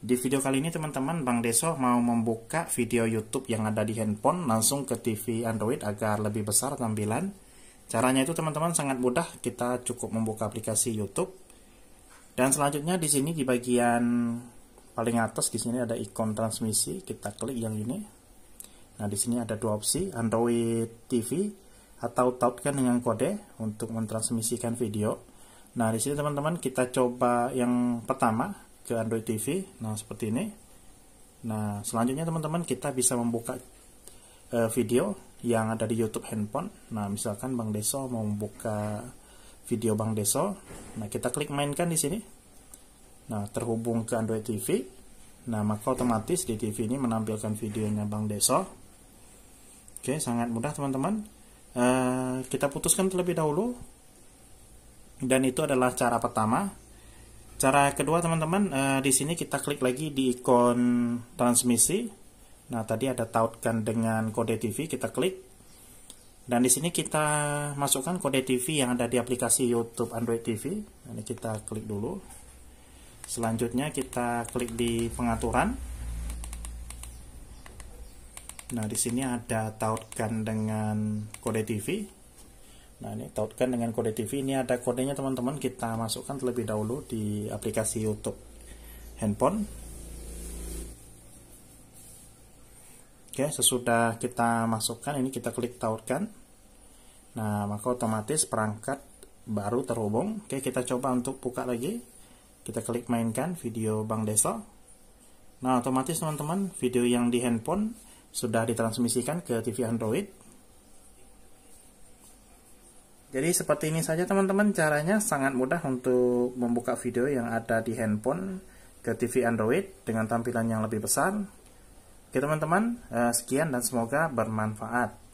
Di video kali ini teman-teman Bang Deso mau membuka video YouTube yang ada di handphone langsung ke TV Android agar lebih besar tampilan. Caranya itu teman-teman sangat mudah, kita cukup membuka aplikasi YouTube. Dan selanjutnya di sini di bagian paling atas di sini ada ikon transmisi, kita klik yang ini. Nah, di sini ada dua opsi, Android TV atau tautkan dengan kode untuk mentransmisikan video. Nah, di sini teman-teman kita coba yang pertama, ke Android TV nah seperti ini nah selanjutnya teman-teman kita bisa membuka uh, video yang ada di YouTube handphone nah misalkan Bang Deso mau membuka video Bang Deso nah kita klik mainkan di sini nah terhubung ke Android TV nah maka otomatis di TV ini menampilkan videonya Bang Deso oke sangat mudah teman-teman uh, kita putuskan terlebih dahulu dan itu adalah cara pertama Cara kedua teman-teman, uh, di sini kita klik lagi di ikon transmisi. Nah, tadi ada tautkan dengan kode TV, kita klik. Dan di sini kita masukkan kode TV yang ada di aplikasi YouTube Android TV. Ini kita klik dulu. Selanjutnya kita klik di pengaturan. Nah, di sini ada tautkan dengan kode TV. Nah, ini tautkan dengan kode TV. Ini ada kodenya teman-teman, kita masukkan terlebih dahulu di aplikasi YouTube handphone. Oke, sesudah kita masukkan ini kita klik tautkan. Nah, maka otomatis perangkat baru terhubung. Oke, kita coba untuk buka lagi. Kita klik mainkan video Bang Desa. Nah, otomatis teman-teman, video yang di handphone sudah ditransmisikan ke TV Android. Jadi seperti ini saja teman-teman caranya sangat mudah untuk membuka video yang ada di handphone ke TV Android dengan tampilan yang lebih besar. Oke teman-teman, eh, sekian dan semoga bermanfaat.